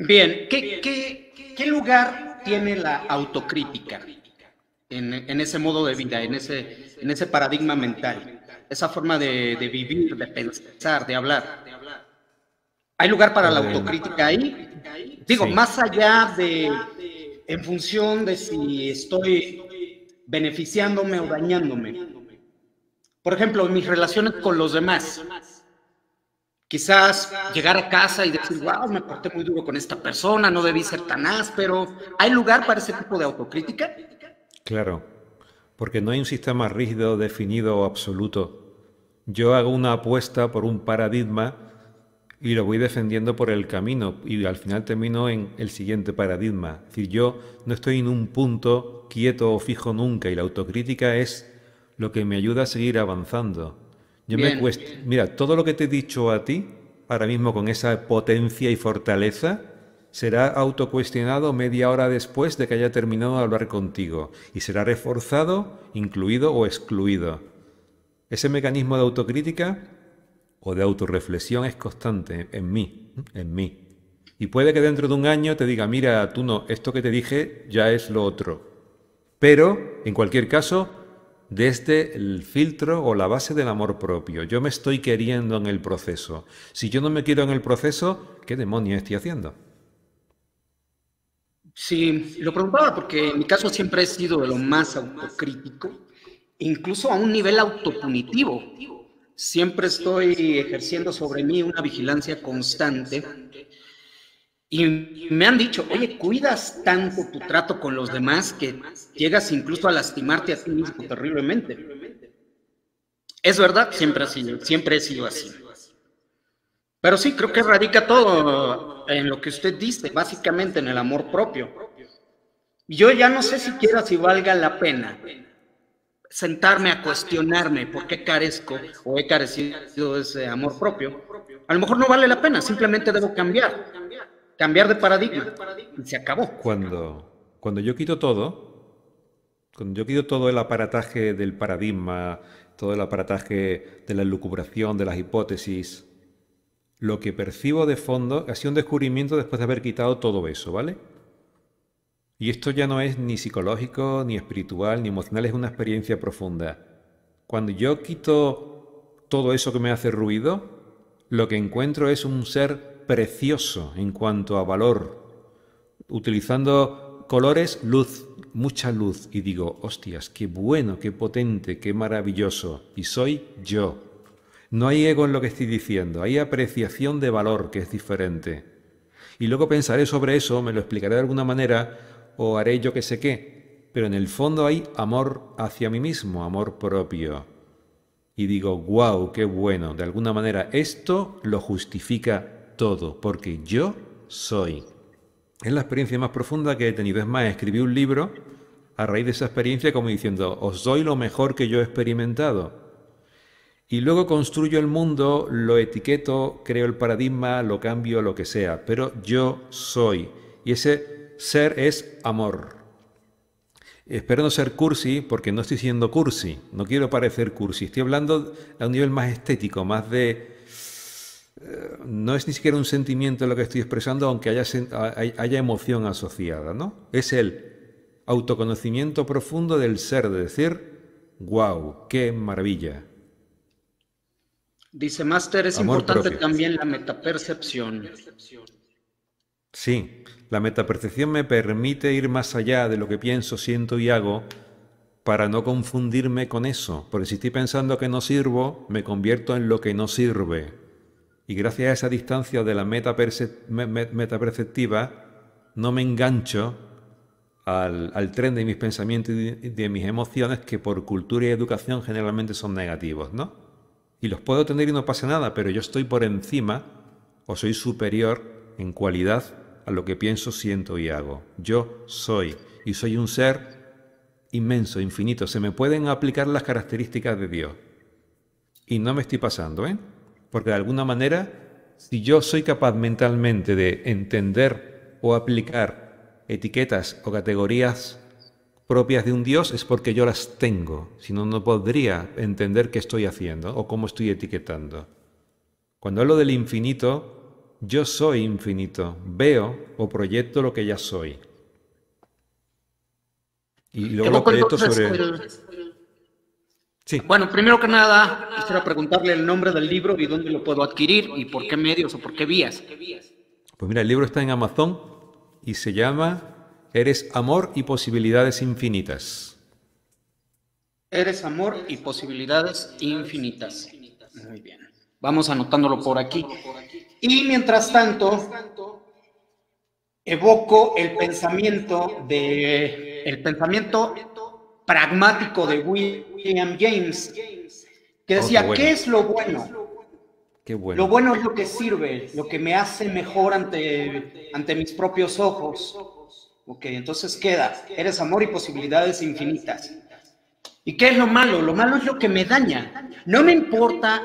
Bien, ¿qué, lugar tiene la autocrítica en, ese modo de vida, en ese, en ese paradigma mental, esa forma de, vivir, de pensar, de hablar? ¿Hay lugar para la eh, autocrítica ahí? Digo, más allá de, en función de si estoy beneficiándome o dañándome. Por ejemplo, en mis relaciones con los demás. Quizás llegar a casa y decir, wow, me porté muy duro con esta persona, no debí ser tan áspero. ¿Hay lugar para ese tipo de autocrítica? Claro, porque no hay un sistema rígido, definido o absoluto. Yo hago una apuesta por un paradigma y lo voy defendiendo por el camino y al final termino en el siguiente paradigma. Es yo no estoy en un punto quieto o fijo nunca y la autocrítica es lo que me ayuda a seguir avanzando. Yo me Mira, todo lo que te he dicho a ti, ahora mismo con esa potencia y fortaleza, será autocuestionado media hora después de que haya terminado de hablar contigo y será reforzado, incluido o excluido. Ese mecanismo de autocrítica o de autorreflexión es constante en mí, en mí. Y puede que dentro de un año te diga, mira, tú no, esto que te dije ya es lo otro. Pero, en cualquier caso, desde este, el filtro o la base del amor propio. Yo me estoy queriendo en el proceso. Si yo no me quiero en el proceso, ¿qué demonios estoy haciendo? Sí, lo preguntaba porque en mi caso siempre he sido de lo más autocrítico, incluso a un nivel autopunitivo. Siempre estoy ejerciendo sobre mí una vigilancia constante y, me han dicho, oye, cuidas tanto tu trato con los demás que llegas incluso a lastimarte a ti mismo terriblemente. Es verdad, siempre ha siempre he sido así. Pero sí, creo que radica todo en lo que usted dice, básicamente en el amor propio. Yo ya no sé siquiera si valga la pena sentarme a cuestionarme por qué carezco o he carecido de ese amor propio. A lo mejor no vale la pena, simplemente debo cambiar. Cambiar de paradigma. se acabó. Cuando, cuando yo quito todo, cuando yo quito todo el aparataje del paradigma, todo el aparataje de la lucubración, de las hipótesis, lo que percibo de fondo ha sido un descubrimiento después de haber quitado todo eso, ¿vale? Y esto ya no es ni psicológico, ni espiritual, ni emocional, es una experiencia profunda. Cuando yo quito todo eso que me hace ruido, lo que encuentro es un ser precioso en cuanto a valor, utilizando colores, luz, mucha luz, y digo, hostias, qué bueno, qué potente, qué maravilloso, y soy yo. No hay ego en lo que estoy diciendo, hay apreciación de valor que es diferente. Y luego pensaré sobre eso, me lo explicaré de alguna manera, o haré yo que sé qué, pero en el fondo hay amor hacia mí mismo, amor propio y digo, wow, qué bueno, de alguna manera esto lo justifica todo, porque yo soy. Es la experiencia más profunda que he tenido. Es más, escribí un libro a raíz de esa experiencia como diciendo, os doy lo mejor que yo he experimentado. Y luego construyo el mundo, lo etiqueto, creo el paradigma, lo cambio, lo que sea, pero yo soy. Y ese ser es amor. Espero no ser cursi porque no estoy siendo cursi, no quiero parecer cursi, estoy hablando a un nivel más estético, más de no es ni siquiera un sentimiento lo que estoy expresando, aunque haya, emoción asociada, ¿no? Es el autoconocimiento profundo del ser, de decir, wow, qué maravilla. Dice Master, es importante también la metapercepción. Sí, la metapercepción me permite ir más allá de lo que pienso, siento y hago para no confundirme con eso, porque si estoy pensando que no sirvo, me convierto en lo que no sirve y gracias a esa distancia de la meta, perceptiva, no me engancho al, tren de mis pensamientos y de, de, mis emociones que por cultura y educación generalmente son negativos, ¿no? Y los puedo tener y no pasa nada, pero yo estoy por encima o soy superior en cualidad a lo que pienso, siento y hago. Yo soy y soy un ser inmenso, infinito. Se me pueden aplicar las características de Dios. Y no me estoy pasando, ¿eh? Porque de alguna manera, si yo soy capaz mentalmente de entender o aplicar etiquetas o categorías propias de un Dios, es porque yo las tengo. Si no, no podría entender qué estoy haciendo o cómo estoy etiquetando. Cuando hablo del infinito, yo soy infinito. Veo o proyecto lo que ya soy. Y luego lo proyecto sobre... Bueno, primero que nada, quisiera preguntarle el nombre del libro y dónde lo puedo adquirir y por qué medios o por qué vías. Pues mira, el libro está en Amazon y se llama Eres amor y posibilidades infinitas. Eres amor y posibilidades infinitas. Muy bien. Vamos anotándolo por aquí. Y mientras tanto, evoco el pensamiento de el pensamiento pragmático de William James, que oh, decía, qué, es lo bueno? Qué bueno? Lo bueno es lo que sirve, lo que me hace mejor ante, ante mis propios ojos. Ok, entonces queda, eres amor y posibilidades infinitas. ¿Y qué es lo malo? Lo malo es lo que me daña. No me importa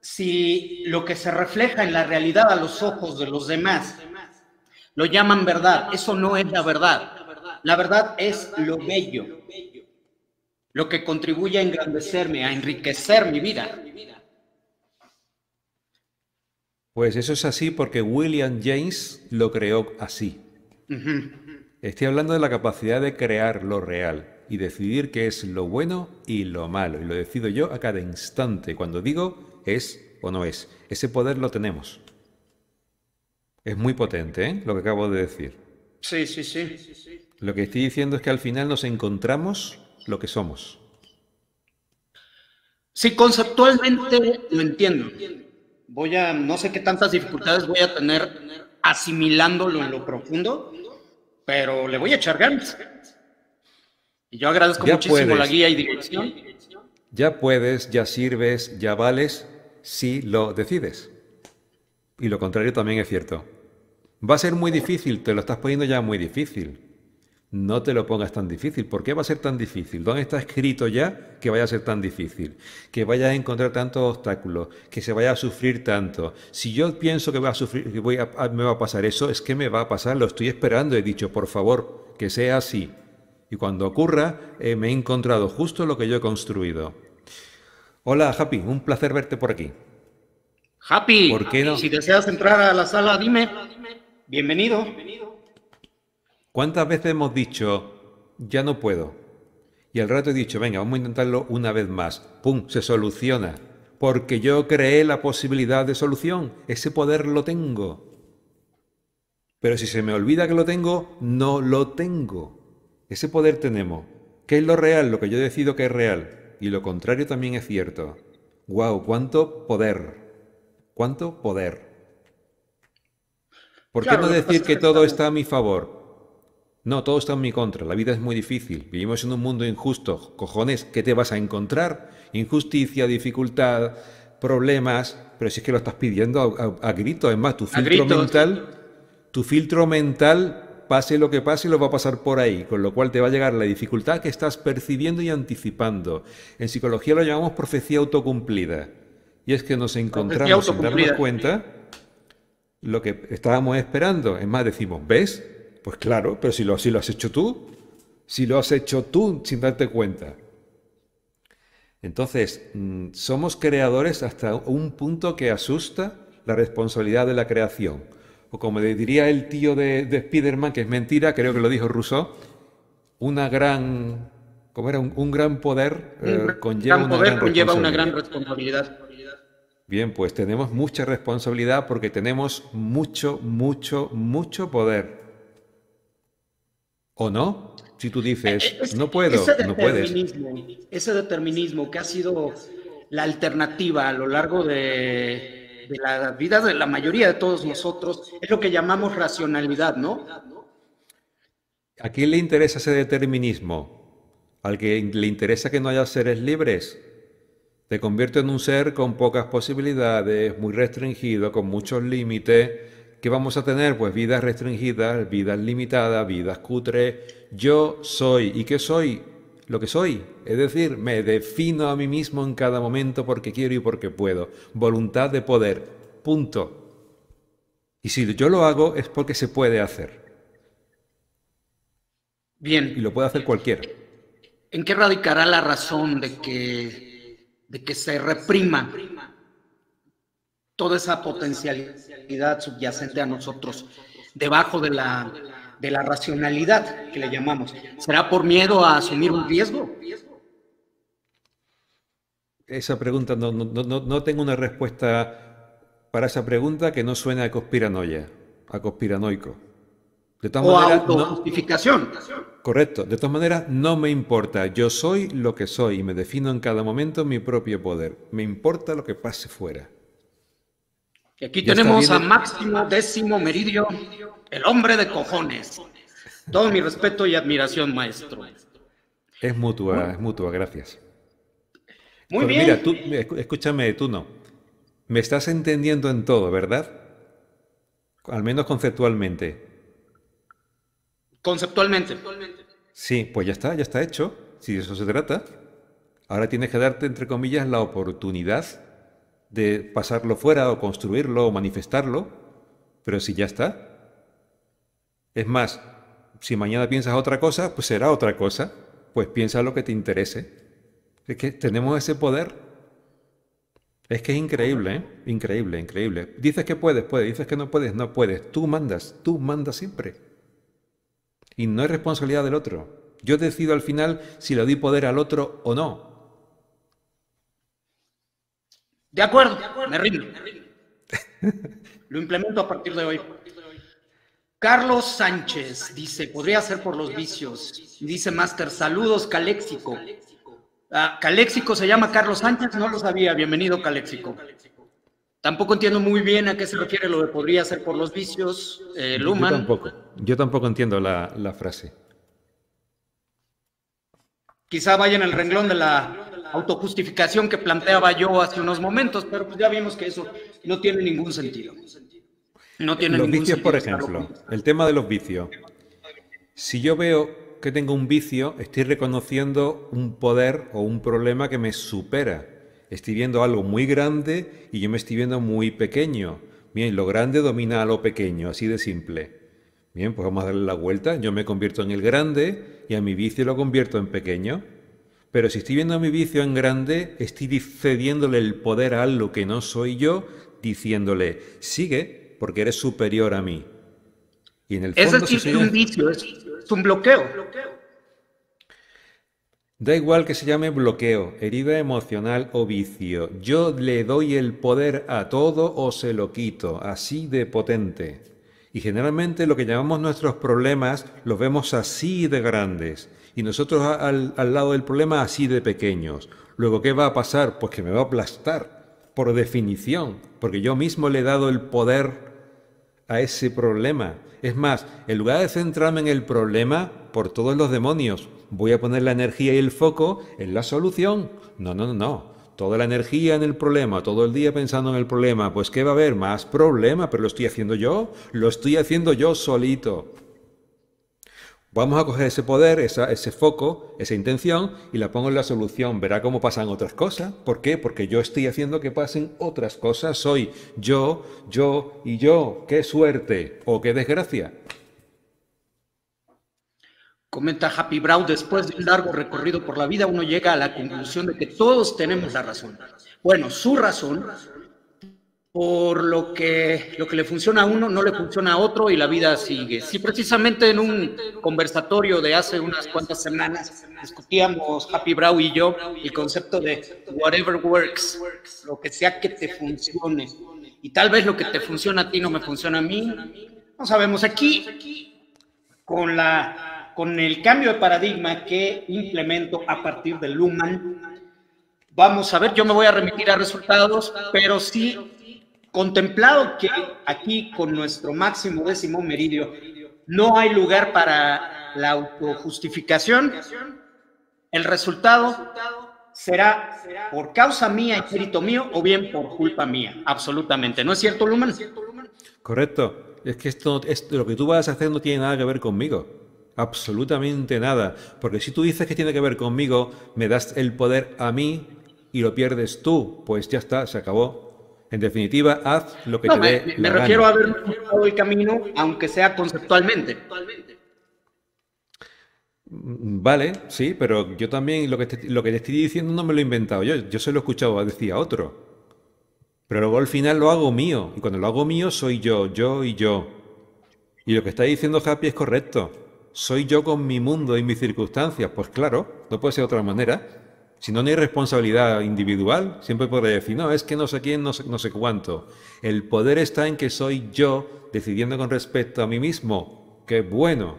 si lo que se refleja en la realidad a los ojos de los demás lo llaman verdad. Eso no es la verdad. La verdad es lo bello, lo que contribuye a engrandecerme, a enriquecer mi vida. Pues eso es así porque William James lo creó así. Estoy hablando de la capacidad de crear lo real y decidir qué es lo bueno y lo malo. Y lo decido yo a cada instante. Cuando digo es o no es. Ese poder lo tenemos. Es muy potente, ¿eh? Lo que acabo de decir. sí, sí, sí. Lo que estoy diciendo es que al final nos encontramos lo que somos. Sí, conceptualmente lo entiendo. Voy a, no sé qué tantas dificultades voy a tener asimilándolo en lo profundo, pero le voy a echar ganas. Y yo agradezco muchísimo la guía y dirección. Ya puedes, ya sirves, ya vales, si lo decides. Y lo contrario también es cierto. Va a ser muy difícil, te lo estás poniendo ya muy difícil, no te lo pongas tan difícil. ¿Por qué va a ser tan difícil? ¿Dónde está escrito ya que vaya a ser tan difícil? Que vaya a encontrar tantos obstáculos, que se vaya a sufrir tanto. Si yo pienso que, voy a sufrir, que me va a pasar eso, es que me va a pasar, lo estoy esperando. He dicho, por favor, que sea así. Y cuando ocurra, eh, me he encontrado justo lo que yo he construido. Hola, Happy, un placer verte por aquí. Happy, ¿Por qué no? si deseas entrar a la sala, dime. Bienvenido. Bienvenido. ¿Cuántas veces hemos dicho, ya no puedo? Y al rato he dicho, venga, vamos a intentarlo una vez más. ¡Pum! Se soluciona. Porque yo creé la posibilidad de solución. Ese poder lo tengo. Pero si se me olvida que lo tengo, no lo tengo. Ese poder tenemos. ¿Qué es lo real? Lo que yo decido que es real. Y lo contrario también es cierto. ¡Guau! ¡Cuánto poder! ¡Cuánto poder! ¿Por qué no decir que todo está a mi favor? No, todo está en mi contra, la vida es muy difícil, vivimos en un mundo injusto, cojones, ¿qué te vas a encontrar? Injusticia, dificultad, problemas, pero si es que lo estás pidiendo a, gritos, es más, tu filtro mental, tu filtro mental, pase lo que pase, lo va a pasar por ahí, con lo cual te va a llegar la dificultad que estás percibiendo y anticipando. En psicología lo llamamos profecía autocumplida, y es que nos encontramos sin darnos cuenta lo que estábamos esperando. Es más, decimos, ¿ves? Pues claro, pero si lo, has hecho tú, si lo has hecho tú sin darte cuenta. Entonces, mm, somos creadores hasta un punto que asusta la responsabilidad de la creación. O como diría el tío de, Spiderman, que es mentira, creo que lo dijo Rousseau, una gran, cómo era? Un, gran poder eh, conlleva una gran responsabilidad. Bien, pues tenemos mucha responsabilidad porque tenemos mucho, mucho, mucho poder. ¿O no? Si tú dices, eh, eh, no puedo, no puedes. Ese determinismo que ha sido la alternativa a lo largo de, de la vida de la mayoría de todos nosotros es lo que llamamos racionalidad, ¿no? ¿A quién le interesa ese determinismo? ¿Al que le interesa que no haya seres libres? Te convierte en un ser con pocas posibilidades, muy restringido, con muchos límites, ¿qué vamos a tener? Pues vidas restringidas, vidas limitadas, vidas cutres. Yo soy. ¿Y qué soy? Lo que soy. Es decir, me defino a mí mismo en cada momento porque quiero y porque puedo. Voluntad de poder. Punto. Y si yo lo hago es porque se puede hacer. Bien. Y lo puede hacer cualquiera. ¿En qué radicará la razón de que, de que se reprima toda esa potencialidad subyacente a nosotros, debajo de la, racionalidad que le llamamos. ¿Será por miedo a asumir un riesgo? Esa pregunta, no, tengo una respuesta para esa pregunta que no suene a conspiranoia, a conspiranoico. De o maneras, correcto. De todas maneras, no me importa. Yo soy lo que soy y me defino en cada momento mi propio poder. Me importa lo que pase fuera. Y aquí tenemos a Máximo Décimo Meridio, el hombre de cojones. Todo mi respeto y admiración, maestro. Es mutua, es mutua, gracias. Muy bien. Mira, escúchame, tú no. Me estás entendiendo en todo, ¿verdad? Al menos conceptualmente. Conceptualmente. Sí, pues ya está, ya está hecho. Si de eso se trata. Ahora tienes que darte, entre comillas, la oportunidad de pasarlo fuera o construirlo o manifestarlo, pero si ya está. Es más, si mañana piensas otra cosa, pues será otra cosa, pues piensa lo que te interese. Es que tenemos ese poder. Es que es increíble, ¿eh? increíble, increíble. Dices que puedes, puedes, dices que no puedes, no puedes. Tú mandas, tú mandas siempre. Y no es responsabilidad del otro. Yo decido al final si le di poder al otro o no. De acuerdo, me rindo. Lo implemento a partir de hoy. Carlos Sánchez dice, podría ser por los vicios. Dice Master, saludos Caléxico. Ah, Caléxico se llama Carlos Sánchez, no lo sabía. Bienvenido Caléxico. Tampoco entiendo muy bien a qué se refiere lo de podría ser por los vicios, eh, Yo tampoco, yo tampoco entiendo la frase. Quizá vaya en el renglón de la autojustificación que planteaba yo hace unos momentos, pero pues ya vimos que eso no tiene ningún sentido. No tiene los vicios, por ejemplo, el tema de los vicios. Si yo veo que tengo un vicio, estoy reconociendo un poder o un problema que me supera. Estoy viendo algo muy grande y yo me estoy viendo muy pequeño. Bien, lo grande domina a lo pequeño, así de simple. Bien, pues vamos a darle la vuelta. Yo me convierto en el grande y a mi vicio lo convierto en pequeño. Pero si estoy viendo mi vicio en grande, estoy cediéndole el poder a algo que no soy yo, diciéndole, sigue porque eres superior a mí. Y en el es un vicio, es un bloqueo. Da igual que se llame bloqueo, herida emocional o vicio. Yo le doy el poder a todo o se lo quito, así de potente. Y generalmente lo que llamamos nuestros problemas los vemos así de grandes y nosotros al, lado del problema así de pequeños. Luego, ¿qué va a pasar? Pues que me va a aplastar, por definición, porque yo mismo le he dado el poder a ese problema. Es más, en lugar de centrarme en el problema por todos los demonios, voy a poner la energía y el foco en la solución. No, no, no, no. Toda la energía en el problema, todo el día pensando en el problema, pues ¿qué va a haber? Más problema, pero lo estoy haciendo yo, lo estoy haciendo yo solito. Vamos a coger ese poder, ese foco, esa intención y la pongo en la solución. Verá cómo pasan otras cosas. ¿Por qué? Porque yo estoy haciendo que pasen otras cosas. Soy yo, yo y yo. ¡Qué suerte! ¿O qué desgracia! Comenta Happy Brown, después de un largo recorrido por la vida, uno llega a la conclusión de que todos tenemos la razón. Bueno, su razón, por lo que lo que le funciona a uno no le funciona a otro y la vida sigue. Si precisamente en un conversatorio de hace unas cuantas semanas discutíamos Happy Brow y yo el concepto de whatever works, lo que sea que te funcione. Y tal vez lo que te funciona a ti no me funciona a mí. No sabemos aquí con la con el cambio de paradigma que implemento a partir de Luhmann. Vamos a ver, yo me voy a remitir a resultados, pero sí Contemplado que aquí con nuestro máximo décimo meridio no hay lugar para la autojustificación, el resultado será por causa mía y mérito mío o bien por culpa mía, absolutamente. ¿No es cierto, Luman? Correcto. Es que esto, es lo que tú vas a hacer no tiene nada que ver conmigo. Absolutamente nada. Porque si tú dices que tiene que ver conmigo, me das el poder a mí y lo pierdes tú. Pues ya está, se acabó. En definitiva, haz lo que te me, Me, refiero a haber dado el camino, aunque sea conceptualmente. Mm, vale, sí, pero yo también lo que, le estoy diciendo no me lo he inventado yo. Yo se lo he escuchado decir a otro. Pero luego al final lo hago mío. Y cuando lo hago mío, soy yo, yo y yo. Y lo que está diciendo Happy es correcto. Soy yo con mi mundo y mis circunstancias. Pues claro, no puede ser de otra manera. Si no, hay responsabilidad individual. Siempre podré decir, no, es que no sé quién, no sé, cuánto. El poder está en que soy yo decidiendo con respecto a mí mismo. ¡Qué bueno!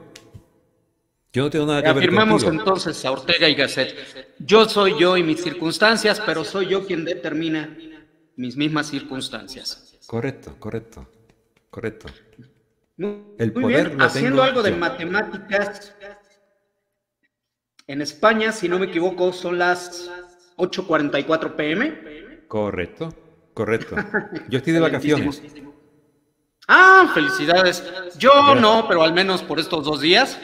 Yo no tengo nada que Afirmamos ver entonces a Ortega y Gasset. Yo soy yo y mis circunstancias, pero soy yo quien determina mis mismas circunstancias. Correcto, correcto, correcto. El poder bien, haciendo algo de matemáticas en España, si no me equivoco, son las 8.44 pm. Correcto, correcto. Yo estoy de vacaciones. Ah, felicidades. Yo no, pero al menos por estos dos días,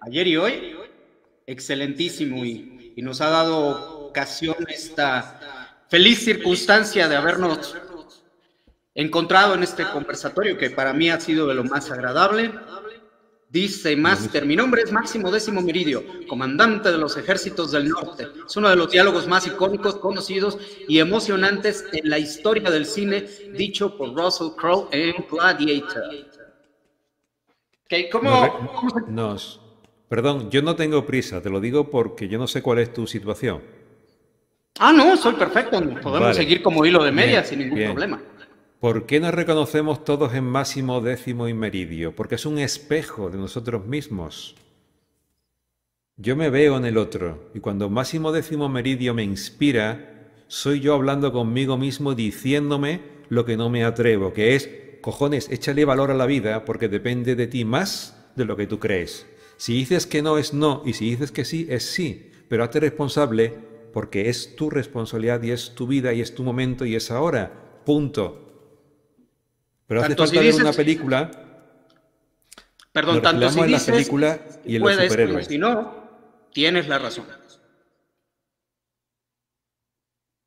ayer y hoy, excelentísimo y nos ha dado ocasión esta feliz circunstancia de habernos encontrado en este conversatorio que para mí ha sido de lo más agradable Dice Master, mi nombre es Máximo Décimo Meridio, comandante de los ejércitos del norte. Es uno de los diálogos más icónicos, conocidos y emocionantes en la historia del cine, dicho por Russell Crowe en Gladiator. ¿cómo, Nos, perdón, yo no tengo prisa, te lo digo porque yo no sé cuál es tu situación. Ah, no, soy perfecto, podemos seguir como hilo de media sin ningún problema. ¿Por qué nos reconocemos todos en máximo, décimo y meridio? Porque es un espejo de nosotros mismos. Yo me veo en el otro y cuando máximo, décimo, meridio me inspira, soy yo hablando conmigo mismo diciéndome lo que no me atrevo, que es, cojones, échale valor a la vida porque depende de ti más de lo que tú crees. Si dices que no es no y si dices que sí es sí, pero hazte responsable porque es tu responsabilidad y es tu vida y es tu momento y es ahora. Punto. Pero hace falta si una película. Perdón, tanto si dices, película puedes, si no, tienes la razón.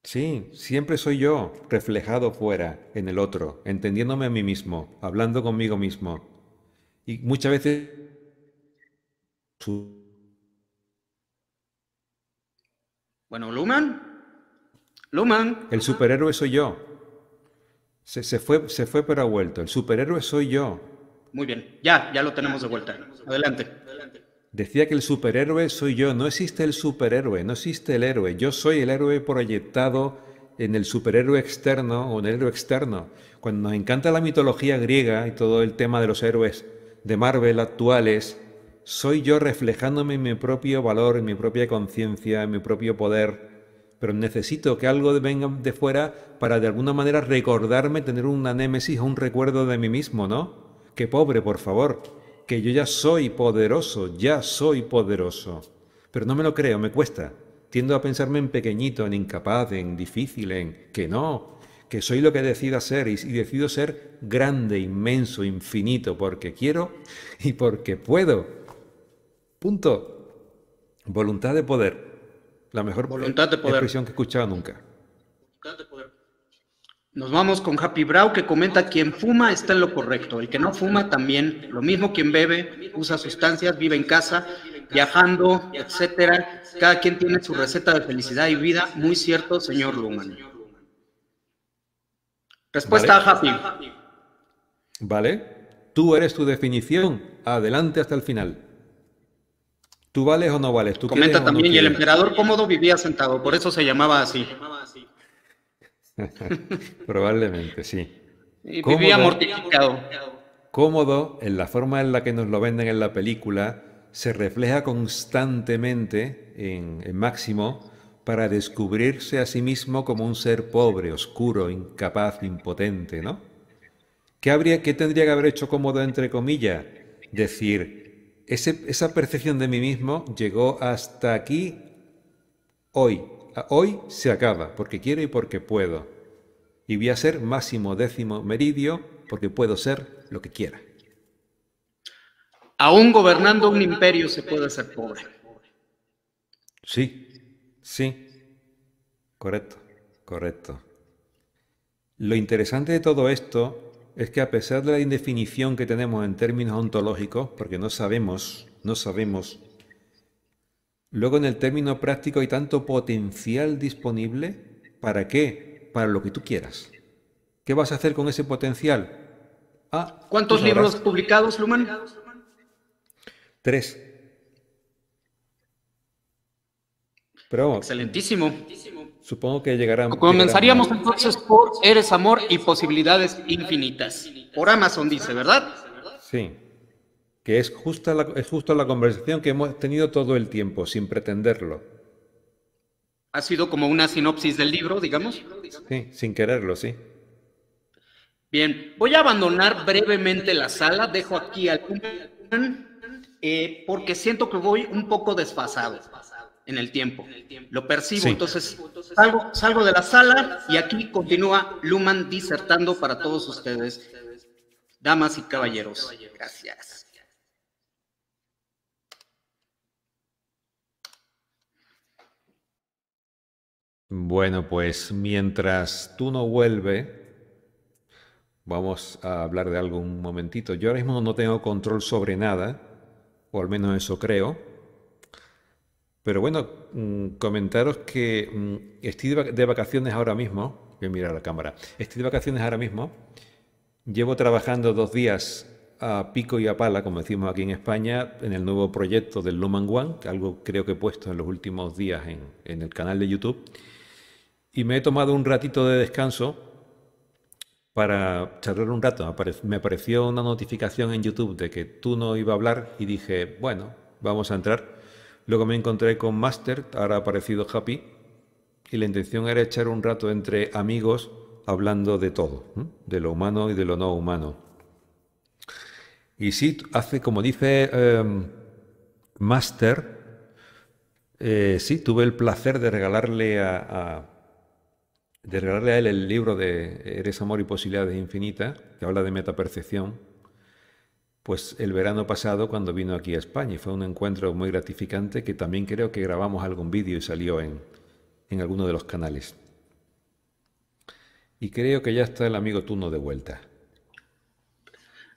Sí, siempre soy yo, reflejado fuera, en el otro, entendiéndome a mí mismo, hablando conmigo mismo. Y muchas veces bueno, Luman. Luman. El superhéroe soy yo. Se, fue, se fue, pero ha vuelto. El superhéroe soy yo. Muy bien, ya, ya lo tenemos de vuelta. Adelante. Decía que el superhéroe soy yo. No existe el superhéroe, no existe el héroe. Yo soy el héroe proyectado en el superhéroe externo o en el héroe externo. Cuando nos encanta la mitología griega y todo el tema de los héroes de Marvel actuales, soy yo reflejándome en mi propio valor, en mi propia conciencia, en mi propio poder pero necesito que algo venga de fuera para de alguna manera recordarme tener una némesis un recuerdo de mí mismo, ¿no? Que pobre, por favor, que yo ya soy poderoso, ya soy poderoso. Pero no me lo creo, me cuesta. Tiendo a pensarme en pequeñito, en incapaz, en difícil, en que no, que soy lo que decida ser y decido ser grande, inmenso, infinito, porque quiero y porque puedo. Punto. Voluntad de poder la mejor Voluntad de poder. expresión que he escuchado nunca. Nos vamos con Happy Brow que comenta quien fuma está en lo correcto, el que no fuma también, lo mismo quien bebe, usa sustancias, vive en casa, viajando, etcétera. Cada quien tiene su receta de felicidad y vida, muy cierto, señor Luman. Respuesta a Happy. Vale, tú eres tu definición, adelante hasta el final. ¿Tú vales o no vales? Comenta también, y el emperador cómodo vivía sentado, por eso se llamaba así. Probablemente, sí. Y vivía mortificado. Cómodo, en la forma en la que nos lo venden en la película, se refleja constantemente en, Máximo para descubrirse a sí mismo como un ser pobre, oscuro, incapaz, impotente, ¿no? ¿Qué, habría, ¿Qué tendría que haber hecho cómodo, entre comillas? Decir, esa percepción de mí mismo llegó hasta aquí hoy. Ah, hoy se acaba, porque quiero y porque puedo. Y voy a ser máximo décimo meridio, porque puedo ser lo que quiera. Aún gobernando un imperio se puede ser pobre. Sí, sí. Correcto, correcto. Lo interesante de todo esto es que a pesar de la indefinición que tenemos en términos ontológicos, porque no sabemos, no sabemos, luego en el término práctico hay tanto potencial disponible, ¿para qué? Para lo que tú quieras. ¿Qué vas a hacer con ese potencial? Ah, ¿Cuántos pues libros publicados, Luman? Tres. Excelentísimo. Supongo que llegará. Comenzaríamos entonces por Eres Amor y Posibilidades Infinitas. Por Amazon dice, ¿verdad? Sí. Que es justo la, es justo la conversación que hemos tenido todo el tiempo, sin pretenderlo. Ha sido como una sinopsis del libro, digamos. Sí, sin quererlo, sí. Bien, voy a abandonar brevemente la sala. Dejo aquí al eh, porque siento que voy un poco desfasado en el tiempo. Lo percibo. Entonces, salgo, salgo de la sala y aquí continúa Luman disertando para todos ustedes. Damas y caballeros, gracias. Bueno, pues mientras tú no vuelves, vamos a hablar de algo un momentito. Yo ahora mismo no tengo control sobre nada, o al menos eso creo pero bueno, mm, comentaros que mm, estoy de vacaciones ahora mismo. Voy a mirar la cámara. Estoy de vacaciones ahora mismo. Llevo trabajando dos días a pico y a pala, como decimos aquí en España, en el nuevo proyecto del Luman One, algo creo que he puesto en los últimos días en, el canal de YouTube. Y me he tomado un ratito de descanso para charlar un rato. Me apareció una notificación en YouTube de que tú no iba a hablar y dije, bueno, vamos a entrar. Luego me encontré con Master, ahora parecido Happy, y la intención era echar un rato entre amigos hablando de todo, de lo humano y de lo no humano. Y sí, hace como dice em, Master, eh, sí, tuve el placer de regalarle a, de regalarle a él el libro de Eres Amor y Posibilidades Infinitas, que habla de metapercepción pues el verano pasado cuando vino aquí a España. Fue un encuentro muy gratificante que también creo que grabamos algún vídeo y salió en, en alguno de los canales. Y creo que ya está el amigo Tuno de vuelta.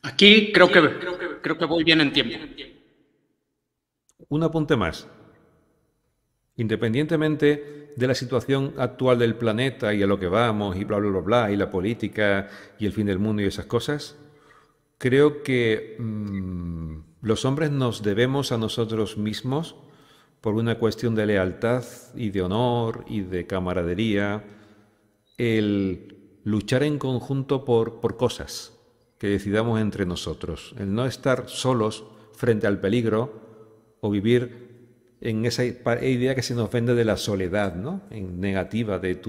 Aquí creo que, creo que, creo que voy bien en tiempo. Un apunte más. Independientemente de la situación actual del planeta y a lo que vamos y bla, bla, bla, bla, y la política y el fin del mundo y esas cosas, creo que mm, los hombres nos debemos a nosotros mismos por una cuestión de lealtad y de honor y de camaradería, el luchar en conjunto por, por cosas que decidamos entre nosotros, el no estar solos frente al peligro o vivir en esa idea que se nos vende de la soledad, ¿no? En negativa de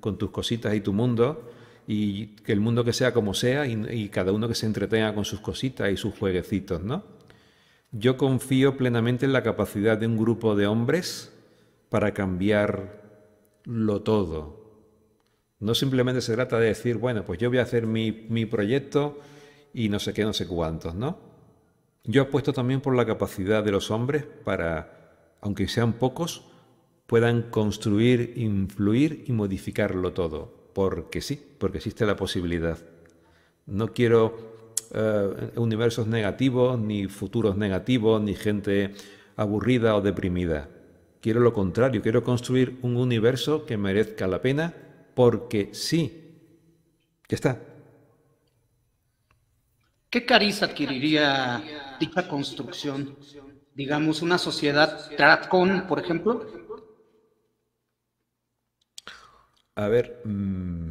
con tus cositas y tu mundo, y que el mundo que sea como sea y, cada uno que se entretenga con sus cositas y sus jueguecitos, ¿no? Yo confío plenamente en la capacidad de un grupo de hombres para cambiar lo todo. No simplemente se trata de decir, bueno, pues yo voy a hacer mi, mi proyecto y no sé qué, no sé cuántos, ¿no? Yo apuesto también por la capacidad de los hombres para, aunque sean pocos, puedan construir, influir y modificarlo todo porque sí, porque existe la posibilidad. No quiero eh, universos negativos, ni futuros negativos, ni gente aburrida o deprimida. Quiero lo contrario, quiero construir un universo que merezca la pena porque sí. Ya está. ¿Qué cariz adquiriría dicha construcción? Digamos, una sociedad Tratcon, por ejemplo. A ver, mm,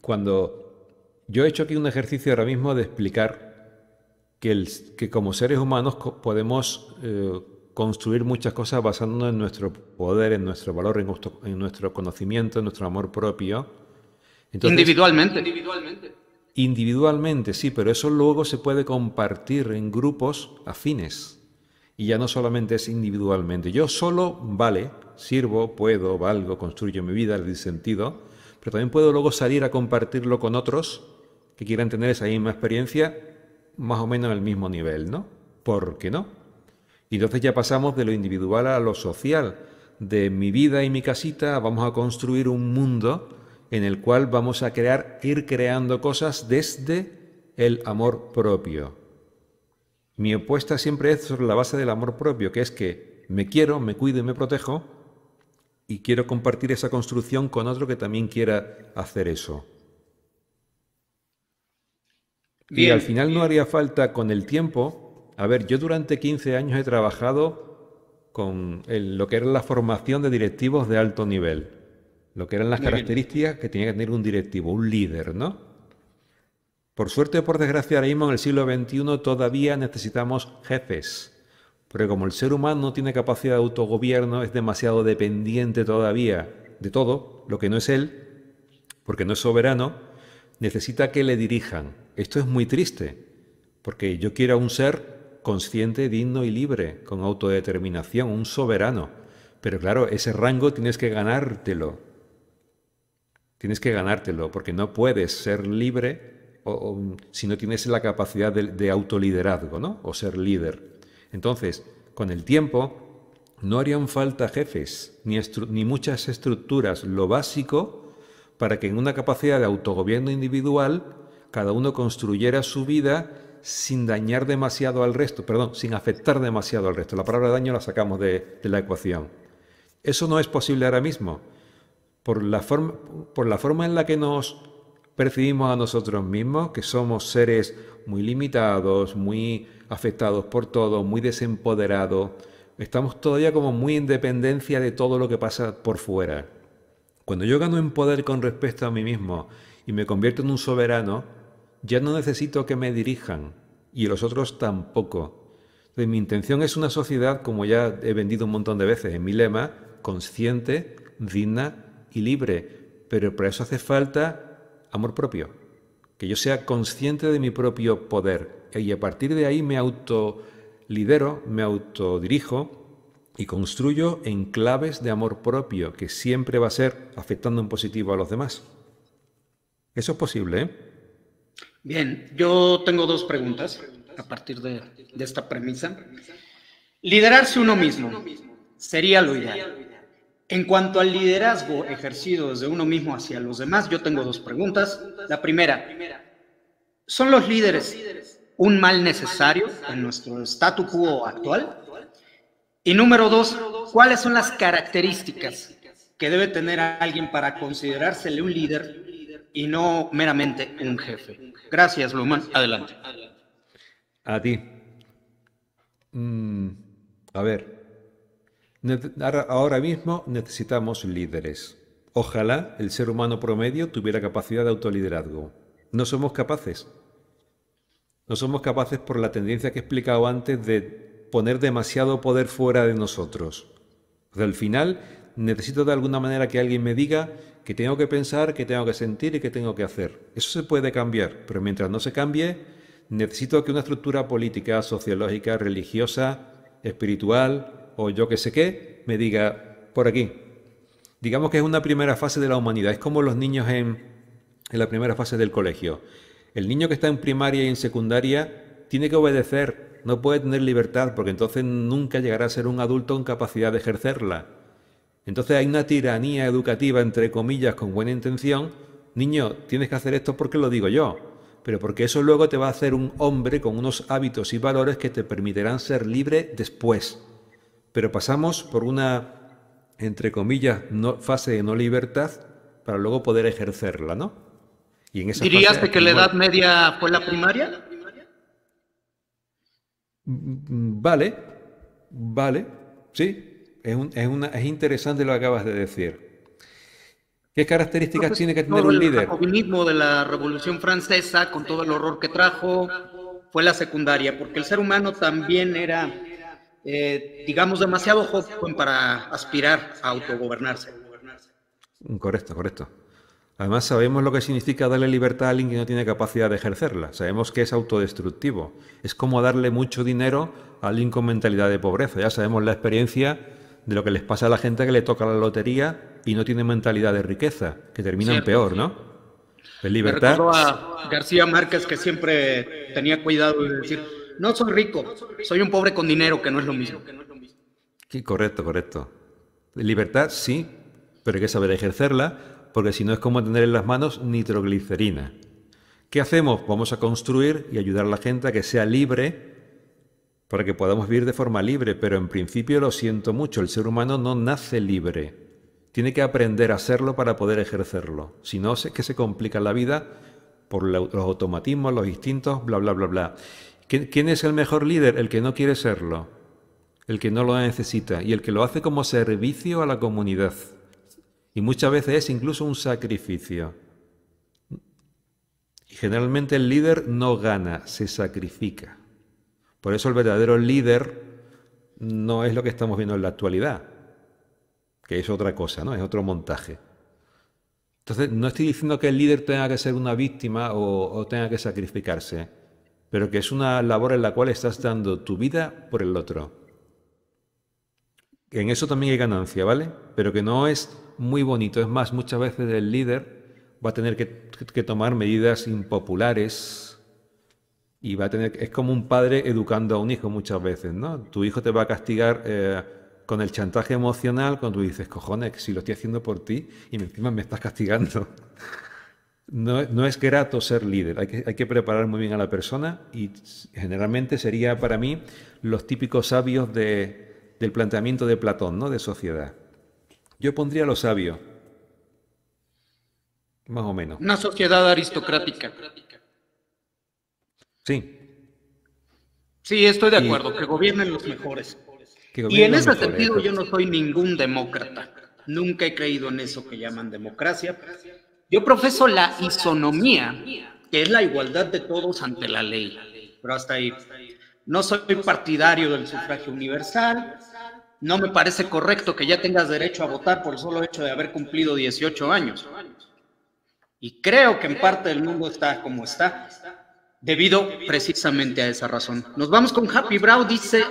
cuando yo he hecho aquí un ejercicio ahora mismo de explicar que, como seres humanos podemos eh, construir muchas cosas basándonos en nuestro poder, en nuestro valor, en nuestro, conocimiento, en nuestro amor propio. individualmente, individualmente. Individualmente, sí, pero eso luego se puede compartir en grupos afines y ya no solamente es individualmente. Yo solo vale, sirvo, puedo, valgo, construyo mi vida, ...el sentido, pero también puedo luego salir a compartirlo con otros que quieran tener esa misma experiencia más o menos en el mismo nivel, ¿no? ¿Por qué no? Y entonces ya pasamos de lo individual a lo social. De mi vida y mi casita vamos a construir un mundo en el cual vamos a crear, ir creando cosas desde el amor propio, mi opuesta siempre es sobre la base del amor propio, que es que me quiero, me cuido y me protejo, y quiero compartir esa construcción con otro que también quiera hacer eso. y al final no haría falta con el tiempo. A ver, yo durante 15 años he trabajado con lo que era la formación de directivos de alto nivel, lo que eran las características que tenía que tener un directivo, un líder, ¿no? Por suerte o por desgracia, ahora mismo en el siglo XXI todavía necesitamos jefes. Porque como el ser humano no tiene capacidad de autogobierno, es demasiado dependiente todavía de todo, lo que no es él, porque no es soberano, necesita que le dirijan. Esto es muy triste, porque yo quiero un ser consciente, digno y libre, con autodeterminación, un soberano. Pero claro, ese rango tienes que ganártelo. Tienes que ganártelo, porque no puedes ser libre o, si no tienes la capacidad de, autoliderazgo, ¿no? O ser líder. Entonces, con el tiempo, no harían falta jefes ni, muchas estructuras, lo básico para que en una capacidad de autogobierno individual cada uno construyera su vida sin dañar demasiado al resto, perdón, sin afectar demasiado al resto. La palabra daño la sacamos de, de la ecuación. Eso no es posible ahora mismo. Por la, forma, por la forma en la que nos percibimos a nosotros mismos, que somos seres muy limitados, muy afectados por todo, muy desempoderados. Estamos todavía como muy independencia de todo lo que pasa por fuera. Cuando yo gano en poder con respecto a mí mismo y me convierto en un soberano, ya no necesito que me dirijan y los otros tampoco. Entonces, mi intención es una sociedad, como ya he vendido un montón de veces en mi lema, consciente, digna y libre. Pero para eso hace falta amor propio, que yo sea consciente de mi propio poder y a partir de ahí me autolidero, me autodirijo y construyo enclaves de amor propio que siempre va a ser afectando en positivo a los demás. Eso es posible, ¿eh? Bien, yo tengo dos preguntas a partir de esta premisa. Liderarse uno mismo sería lo ideal. En cuanto al liderazgo ejercido desde uno mismo hacia los demás, yo tengo dos preguntas. La primera, ¿son los líderes un mal necesario en nuestro statu quo actual? Y número dos, ¿cuáles son las características que debe tener alguien para considerársele un líder y no meramente un jefe? Gracias, Luman. Adelante. A ti. Mm, a ver. Ahora mismo necesitamos líderes. Ojalá el ser humano promedio tuviera capacidad de autoliderazgo. No somos capaces. No somos capaces por la tendencia que he explicado antes de poner demasiado poder fuera de nosotros. al final necesito de alguna manera que alguien me diga que tengo que pensar, que tengo que sentir y que tengo que hacer. Eso se puede cambiar, pero mientras no se cambie, necesito que una estructura política, sociológica, religiosa, espiritual, o yo que sé qué me diga por aquí. Digamos que es una primera fase de la humanidad, es como los niños en, en la primera fase del colegio. El niño que está en primaria y en secundaria tiene que obedecer, no puede tener libertad porque entonces nunca llegará a ser un adulto con capacidad de ejercerla. Entonces hay una tiranía educativa, entre comillas, con buena intención. Niño, tienes que hacer esto porque lo digo yo, pero porque eso luego te va a hacer un hombre con unos hábitos y valores que te permitirán ser libre después pero pasamos por una, entre comillas, fase de no libertad para luego poder ejercerla, ¿no? Y ¿Dirías que la Edad Media fue la primaria? Mm, vale, vale, sí, es, interesante lo que acabas de decir. ¿Qué características pues, tiene que tener un líder? El comunismo de la Revolución Francesa, con todo el horror que trajo, fue la secundaria, porque el ser humano también era eh, digamos, demasiado joven para aspirar a autogobernarse. Mm, correcto, correcto. Además, sabemos lo que significa darle libertad a alguien que no tiene capacidad de ejercerla. Sabemos que es autodestructivo. Es como darle mucho dinero a alguien con mentalidad de pobreza. Ya sabemos la experiencia de lo que les pasa a la gente que le toca la lotería y no tiene mentalidad de riqueza, que terminan en peor, ¿no? Es libertad. Me a García Márquez que siempre tenía cuidado de decir, no soy rico, soy un pobre con dinero, que no es lo mismo. correcto, correcto. Libertad, sí, pero hay que saber ejercerla, porque si no es como tener en las manos nitroglicerina. ¿Qué hacemos? Vamos a construir y ayudar a la gente a que sea libre para que podamos vivir de forma libre, pero en principio lo siento mucho, el ser humano no nace libre. Tiene que aprender a hacerlo para poder ejercerlo. Si no, es que se complica la vida por los automatismos, los instintos, bla, bla, bla, bla. ¿Quién, es el mejor líder? El que no quiere serlo, el que no lo necesita y el que lo hace como servicio a la comunidad. Y muchas veces es incluso un sacrificio. Y generalmente el líder no gana, se sacrifica. Por eso el verdadero líder no es lo que estamos viendo en la actualidad, que es otra cosa, ¿no? Es otro montaje. Entonces, no estoy diciendo que el líder tenga que ser una víctima o tenga que sacrificarse pero que es una labor en la cual estás dando tu vida por el otro. En eso también hay ganancia, ¿vale? Pero que no es muy bonito. Es más, muchas veces el líder va a tener que, tomar medidas impopulares y va a tener... Es como un padre educando a un hijo muchas veces, ¿no? Tu hijo te va a castigar... Eh, con el chantaje emocional cuando tú dices, cojones, si lo estoy haciendo por ti y encima me estás castigando. no, es grato ser líder, hay que, hay que, preparar muy bien a la persona y generalmente sería para mí los típicos sabios de, del planteamiento de Platón, ¿no? de sociedad. Yo pondría los sabios, más o menos. Una sociedad aristocrática. Sí. Sí, estoy de acuerdo, que gobiernen los mejores. y en ese sentido yo no soy ningún demócrata. Nunca he creído en eso que llaman democracia yo profeso la isonomía, que es la igualdad de todos ante la ley, pero hasta ahí. No soy partidario del sufragio universal, no me parece correcto que ya tengas derecho a votar por el solo hecho de haber cumplido 18 años. Y creo que en parte del mundo está como está, debido precisamente a esa razón. Nos vamos con Happy Brown, dice,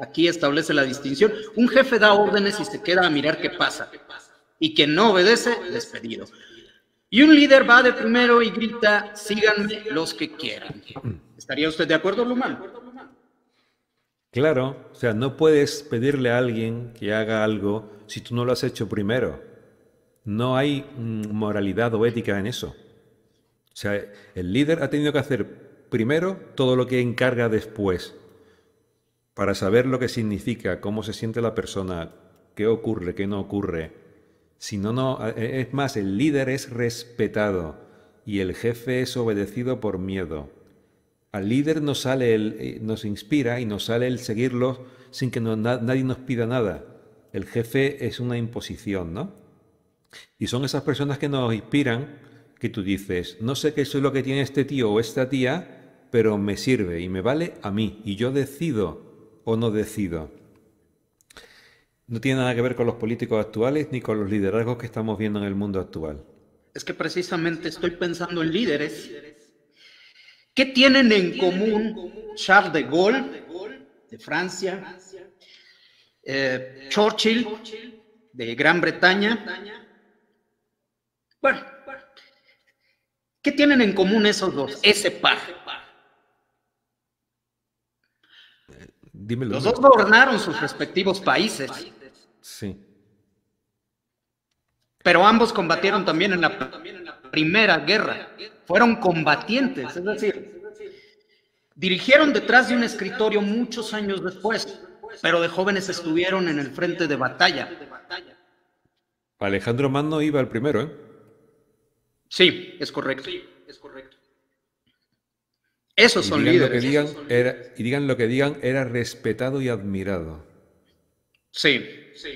aquí establece la distinción, un jefe da órdenes y se queda a mirar qué pasa, y quien no obedece, despedido. Y un líder va de primero y grita, síganme los que quieran. ¿Estaría usted de acuerdo, Lumán? Claro, o sea, no puedes pedirle a alguien que haga algo si tú no lo has hecho primero. No hay mm, moralidad o ética en eso. O sea, el líder ha tenido que hacer primero todo lo que encarga después, para saber lo que significa, cómo se siente la persona, qué ocurre, qué no ocurre, si no, no, e, es más, el líder es respetado y el jefe es obedecido por miedo. Al líder nos sale eh, nos inspira y nos sale el seguirlo sin que nadie nos pida nada. El jefe es una imposición, ¿no? Y son esas personas que nos inspiran que tú dices, no sé qué es lo que tiene este tío o esta tía, pero me sirve y me vale a mí y yo decido o no decido no tiene nada que ver con los políticos actuales ni con los liderazgos que estamos viendo en el mundo actual. Es que precisamente estoy pensando en líderes. ¿Qué tienen en común Charles de Gaulle de Francia, eh, Churchill de Gran Bretaña? Bueno, ¿qué tienen en común esos dos? Ese par. Eh, dímelo. Los dos gobernaron sus respectivos países. Sí. Pero ambos combatieron también en la Primera Guerra. Fueron combatientes, es decir, dirigieron detrás de un escritorio muchos años después, pero de jóvenes estuvieron en el frente de batalla. Alejandro Magno iba el primero, ¿eh? Sí, es correcto. Sí, es correcto. Esos son líderes. que y digan lo que digan, era respetado y admirado. Sí,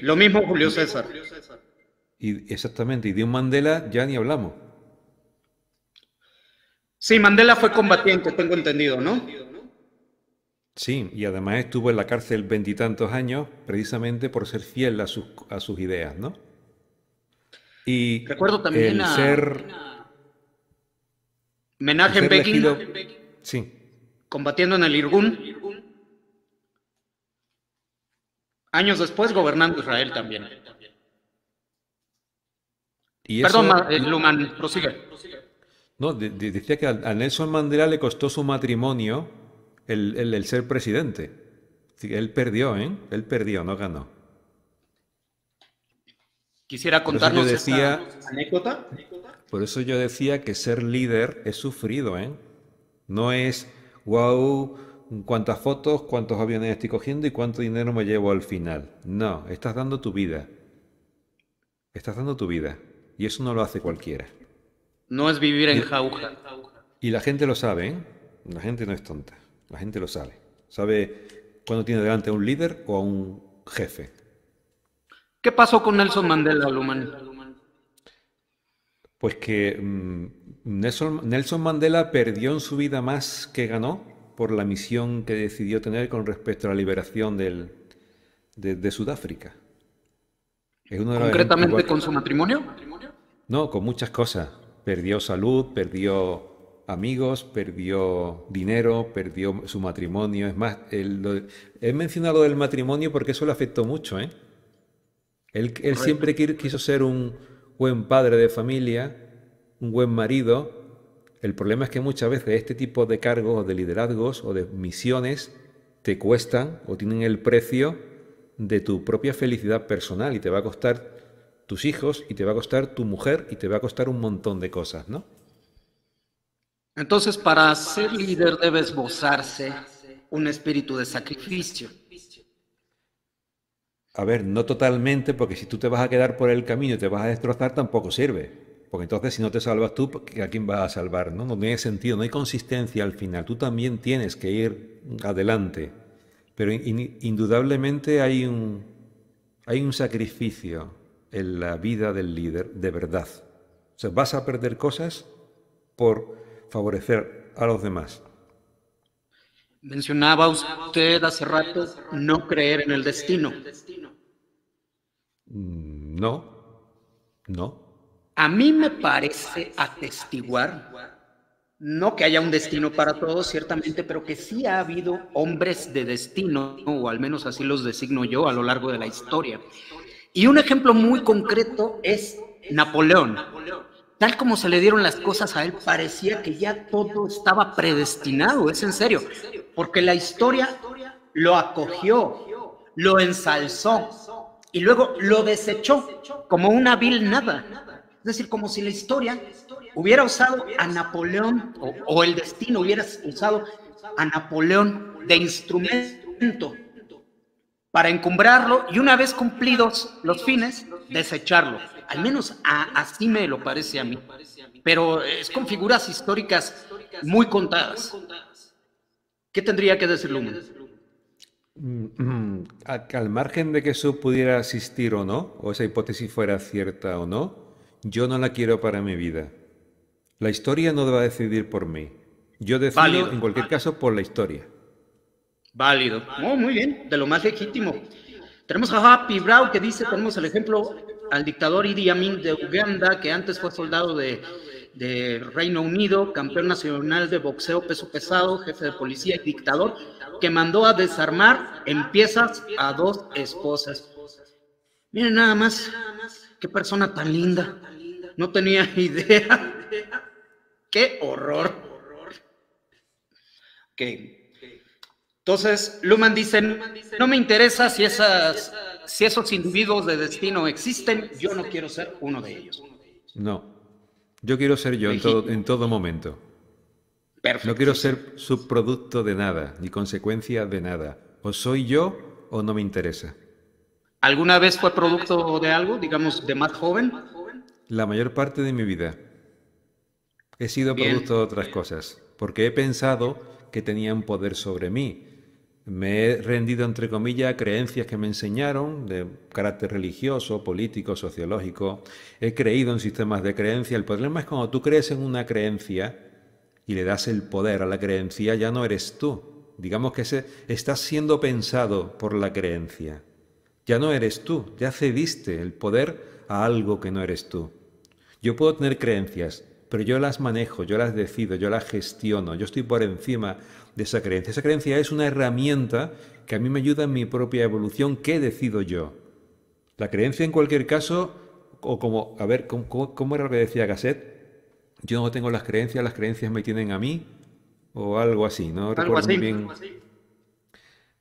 lo mismo Julio César. Y, exactamente, y de un Mandela ya ni hablamos. Sí, Mandela fue combatiente, tengo entendido, ¿no? Sí, y además estuvo en la cárcel veintitantos años precisamente por ser fiel a sus, a sus ideas, ¿no? Y Recuerdo también a, ser... Menaje en Beijing Sí. Combatiendo en el Irgun. Años después gobernando Israel también. Perdón, eh, Luman, prosigue. No, decía que a Nelson Mandela le costó su matrimonio el, ser presidente. él perdió, ¿eh? Él perdió, no ganó. Quisiera contarnos decía, anécdota. Por eso yo decía que ser líder es sufrido, ¿eh? No es, wow, cuántas fotos, cuántos aviones estoy cogiendo y cuánto dinero me llevo al final. No, estás dando tu vida. Estás dando tu vida. Y eso no lo hace cualquiera. No es vivir en jauja. Y la gente lo sabe, ¿eh? La gente no es tonta. La gente lo sabe. Sabe cuando tiene delante a un líder o a un jefe. ¿Qué pasó con Nelson Mandela, Luman? Pues que mm, Nelson Mandela perdió en su vida más que ganó por la misión que decidió tener con respecto a la liberación del, de, Sudáfrica. ¿Concretamente con su matrimonio? No, con muchas cosas. Perdió salud, perdió amigos, perdió dinero, perdió su matrimonio. Es más, él, he mencionado del matrimonio porque eso le afectó mucho. ¿eh? él siempre quiso ser un buen padre de familia, un buen marido, el problema es que muchas veces este tipo de cargos o de liderazgos o de misiones te cuestan o tienen el precio de tu propia felicidad personal y te va a costar tus hijos y te va a costar tu mujer y te va a costar un montón de cosas, ¿no? Entonces, para ser líder debes esbozarse un espíritu de sacrificio. A ver, no totalmente, porque si tú te vas a quedar por el camino y te vas a destrozar, tampoco sirve. Porque entonces si no te salvas tú, ¿a quién vas a salvar? No, no tiene sentido, no hay consistencia al final. Tú también tienes que ir adelante. Pero indudablemente hay un, hay un sacrificio en la vida del líder de verdad. O sea, vas a perder cosas por favorecer a los demás. Mencionaba usted hace rato no creer en el destino. Mm, no, no. A mí me parece atestiguar, no que haya un destino para todos, ciertamente, pero que sí ha habido hombres de destino, o al menos así los designo yo a lo largo de la historia. Y un ejemplo muy concreto es Napoleón. Tal como se le dieron las cosas a él, parecía que ya todo estaba predestinado, es en serio, porque la historia lo acogió, lo ensalzó y luego lo desechó como una vil nada. Es decir, como si la historia hubiera usado a Napoleón o, el destino hubiera usado a Napoleón de instrumento para encumbrarlo y una vez cumplidos los fines, desecharlo. Al menos así me lo parece a mí. Pero es con figuras históricas muy contadas. ¿Qué tendría que decir Lumen? Mm, mm, al margen de que eso pudiera existir o no, o esa hipótesis fuera cierta o no, yo no la quiero para mi vida. La historia no va a decidir por mí. Yo decido, en cualquier caso, por la historia. Válido. muy bien, de lo más legítimo. Tenemos a Happy Brown que dice, ponemos el ejemplo al dictador Idi Amin de Uganda, que antes fue soldado de, de Reino Unido, campeón nacional de boxeo peso pesado, jefe de policía y dictador, que mandó a desarmar en piezas a dos esposas. Miren nada más, qué persona tan linda no tenía idea. ¡Qué horror! Ok. Entonces, Luhmann dice, no me interesa si, esas, si esos individuos de destino existen, yo no quiero ser uno de ellos. No, yo quiero ser yo en todo, en todo momento. Perfecto. No quiero ser subproducto de nada, ni consecuencia de nada. O soy yo o no me interesa. ¿Alguna vez fue producto de algo, digamos, de más joven? La mayor parte de mi vida he sido producto de otras cosas, porque he pensado que tenían poder sobre mí. Me he rendido, entre comillas, a creencias que me enseñaron de carácter religioso, político, sociológico. He creído en sistemas de creencia. El problema es cuando tú crees en una creencia y le das el poder a la creencia, ya no eres tú. Digamos que estás siendo pensado por la creencia. Ya no eres tú, ya cediste el poder a algo que no eres tú. Yo puedo tener creencias, pero yo las manejo, yo las decido, yo las gestiono, yo estoy por encima de esa creencia. Esa creencia es una herramienta que a mí me ayuda en mi propia evolución ¿qué decido yo. La creencia en cualquier caso, o como, a ver, ¿cómo, era lo que decía Gasset? Yo no tengo las creencias, las creencias me tienen a mí, o algo así, ¿no? así,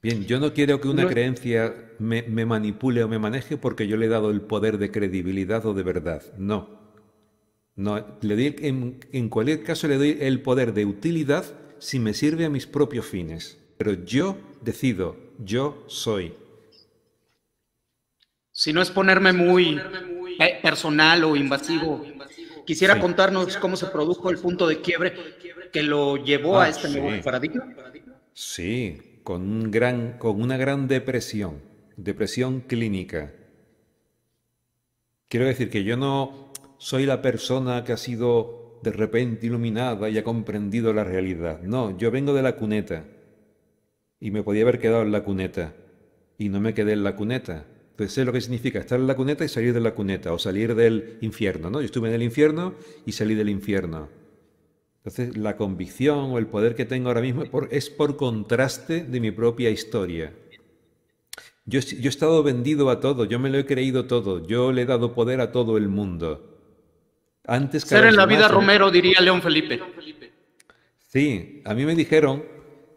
Bien, yo no quiero que una creencia me, manipule o me maneje porque yo le he dado el poder de credibilidad o de verdad. No, no, le en, cualquier caso le doy el poder de utilidad si me sirve a mis propios fines. Pero yo decido, yo soy. Si no es ponerme muy, eh, personal o invasivo, quisiera contarnos cómo se produjo el punto de quiebre que lo llevó ah, a este nuevo paradigma. Sí, con, un gran, con una gran depresión, depresión clínica. Quiero decir que yo no soy la persona que ha sido de repente iluminada y ha comprendido la realidad. No, yo vengo de la cuneta y me podía haber quedado en la cuneta y no me quedé en la cuneta. Entonces pues sé lo que significa estar en la cuneta y salir de la cuneta o salir del infierno, ¿no? Yo estuve en el infierno y salí del infierno. Entonces, la convicción o el poder que tengo ahora mismo es por, contraste de mi propia historia. Yo, he estado vendido a todo, yo me lo he creído todo, yo le he dado poder a todo el mundo. Antes Ser en la vida Romero, diría León Felipe. Sí, a mí me dijeron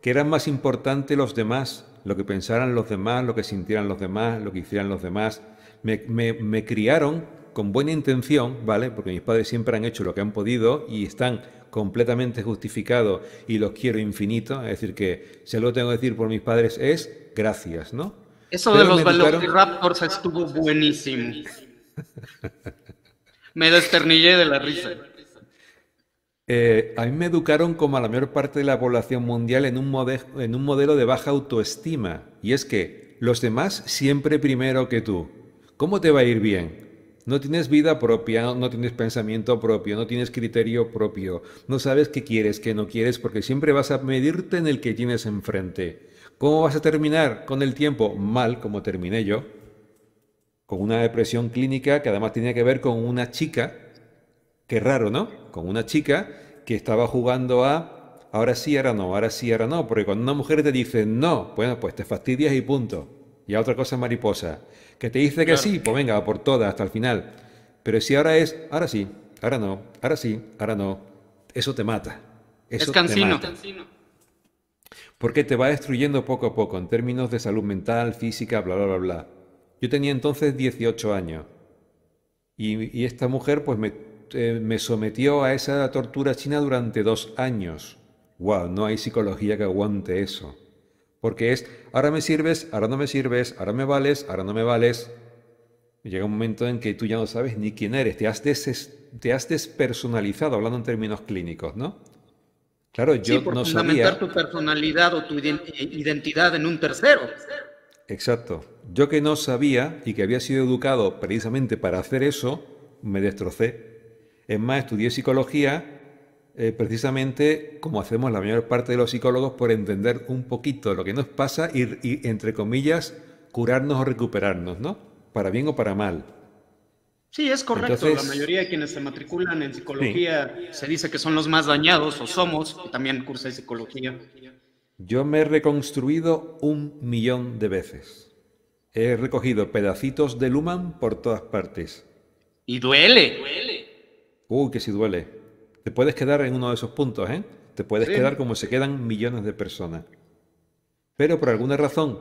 que eran más importantes los demás, lo que pensaran los demás, lo que sintieran los demás, lo que hicieran los demás. me criaron con buena intención, ¿vale? Porque mis padres siempre han hecho lo que han podido y están completamente justificados y los quiero infinito. Es decir, que se lo tengo que decir por mis padres es gracias, ¿no? Eso de los Velociraptors estuvo buenísimo. me desternillé de la risa. Eh, a mí me educaron como a la mayor parte de la población mundial en un, en un modelo de baja autoestima. Y es que los demás siempre primero que tú. ¿Cómo te va a ir bien? No tienes vida propia, no tienes pensamiento propio, no tienes criterio propio, no sabes qué quieres, qué no quieres, porque siempre vas a medirte en el que tienes enfrente. ¿Cómo vas a terminar con el tiempo? Mal, como terminé yo, con una depresión clínica que además tenía que ver con una chica, qué raro, ¿no? Con una chica que estaba jugando a ahora sí, ahora no, ahora sí, ahora no, porque cuando una mujer te dice no, bueno, pues te fastidias y punto y a otra cosa mariposa. Que te dice que sí, pues venga, por todas, hasta el final. Pero si ahora es, ahora sí, ahora no, ahora sí, ahora no, eso te mata. es cansino. Porque te va destruyendo poco a poco en términos de salud mental, física, bla, bla, bla, bla. Yo tenía entonces 18 años y, esta mujer pues me, eh, me sometió a esa tortura china durante dos años. ¡Wow! No hay psicología que aguante eso. Porque es, ahora me sirves, ahora no me sirves, ahora me vales, ahora no me vales. Llega un momento en que tú ya no sabes ni quién eres, te has, despersonalizado, hablando en términos clínicos, ¿no? Claro, yo sí, por no fundamentar tu personalidad o tu identidad en un tercero. Exacto. Yo que no sabía y que había sido educado precisamente para hacer eso, me destrocé. Es más, estudié psicología eh, precisamente como hacemos la mayor parte de los psicólogos, por entender un poquito lo que nos pasa y, entre comillas, curarnos o recuperarnos, ¿no? Para bien o para mal. Sí, es correcto. la mayoría de quienes se matriculan en psicología se dice que son los más dañados o somos, también cursa de psicología. Yo me he reconstruido un millón de veces. He recogido pedacitos de Luman por todas partes. Y duele. Uy, que sí duele. Te puedes quedar en uno de esos puntos, ¿eh? Te puedes quedar como se quedan millones de personas. Pero por alguna razón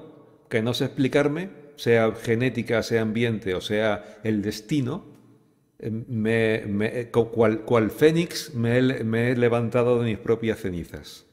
que no sé explicarme, sea genética, sea ambiente o sea el destino, eh, eh, cual, fénix me he levantado de mis propias cenizas.